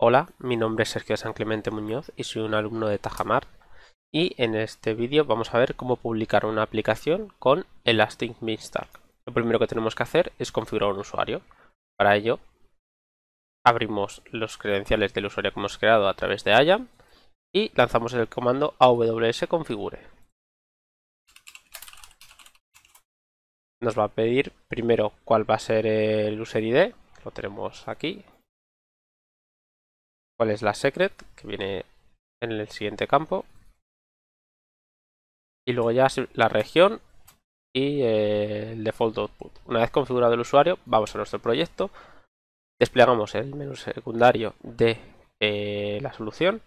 Hola, mi nombre es Sergio San Clemente Muñoz y soy un alumno de Tajamar y en este vídeo vamos a ver cómo publicar una aplicación con Elastic Beanstalk. Lo primero que tenemos que hacer es configurar un usuario. Para ello abrimos los credenciales del usuario que hemos creado a través de IAM y lanzamos el comando aws configure. Nos va a pedir primero cuál va a ser el user ID, lo tenemos aquí, cuál es la secret, que viene en el siguiente campo. Y luego ya la región y eh, el default output. Una vez configurado el usuario, vamos a nuestro proyecto, desplegamos el menú secundario de eh, la solución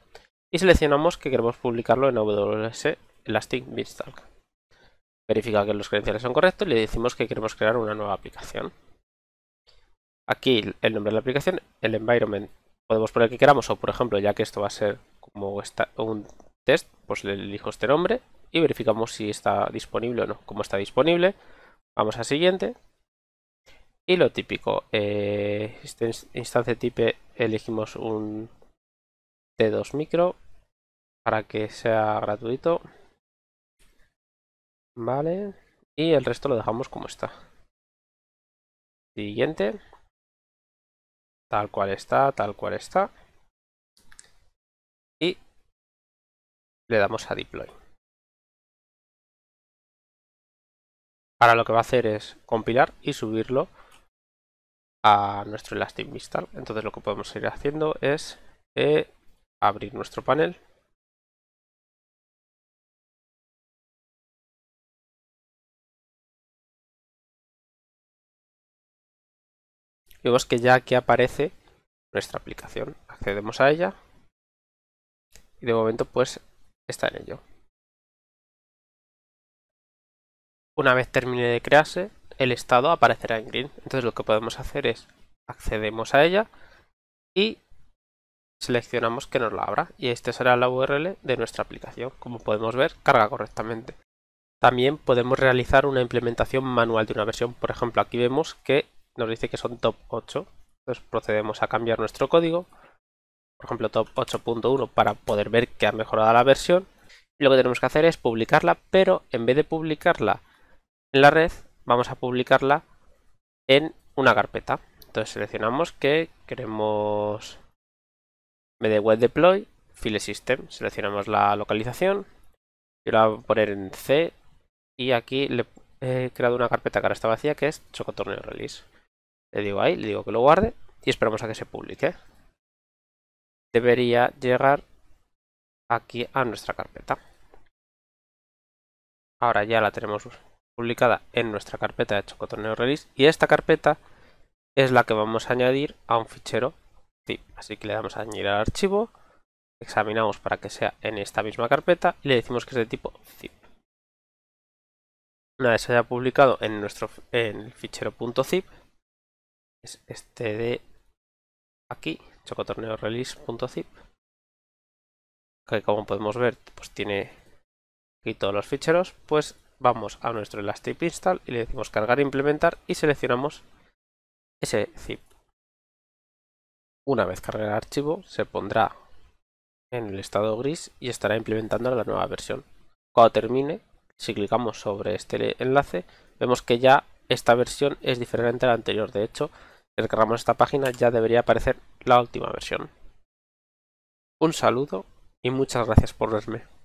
y seleccionamos que queremos publicarlo en AWS Elastic Beanstalk. Verifica que los credenciales son correctos y le decimos que queremos crear una nueva aplicación. Aquí el nombre de la aplicación, el environment podemos poner el que queramos o por ejemplo ya que esto va a ser como un test pues le elijo este nombre y verificamos si está disponible o no como está disponible vamos a siguiente y lo típico eh, esta instancia type elegimos un T2 micro para que sea gratuito vale y el resto lo dejamos como está siguiente tal cual está, tal cual está. Y le damos a deploy. Ahora lo que va a hacer es compilar y subirlo a nuestro Elastic vista Entonces lo que podemos ir haciendo es eh, abrir nuestro panel Vemos que ya aquí aparece nuestra aplicación. Accedemos a ella. Y de momento pues está en ello. Una vez termine de crearse, el estado aparecerá en green. Entonces lo que podemos hacer es accedemos a ella y seleccionamos que nos la abra y este será la URL de nuestra aplicación. Como podemos ver, carga correctamente. También podemos realizar una implementación manual de una versión. Por ejemplo, aquí vemos que nos dice que son top 8. Entonces procedemos a cambiar nuestro código, por ejemplo top 8.1 para poder ver que ha mejorado la versión. Y lo que tenemos que hacer es publicarla, pero en vez de publicarla en la red, vamos a publicarla en una carpeta. Entonces seleccionamos que queremos de web deploy, file system, seleccionamos la localización, yo la voy a poner en C y aquí le he creado una carpeta que ahora está vacía que es chocotorneo release. Le digo ahí, le digo que lo guarde y esperamos a que se publique. Debería llegar aquí a nuestra carpeta. Ahora ya la tenemos publicada en nuestra carpeta de Chocotoneo Release y esta carpeta es la que vamos a añadir a un fichero zip. Así que le damos a añadir al archivo, examinamos para que sea en esta misma carpeta y le decimos que es de tipo zip. Una vez se haya publicado en, nuestro, en el fichero .zip, es este de aquí, chocotorneorelease.zip, que como podemos ver, pues tiene aquí todos los ficheros, pues vamos a nuestro Elastic Install y le decimos cargar e implementar y seleccionamos ese zip. Una vez cargue el archivo, se pondrá en el estado gris y estará implementando la nueva versión. Cuando termine, si clicamos sobre este enlace, vemos que ya esta versión es diferente a la anterior. De hecho, descargamos esta página ya debería aparecer la última versión. Un saludo y muchas gracias por verme.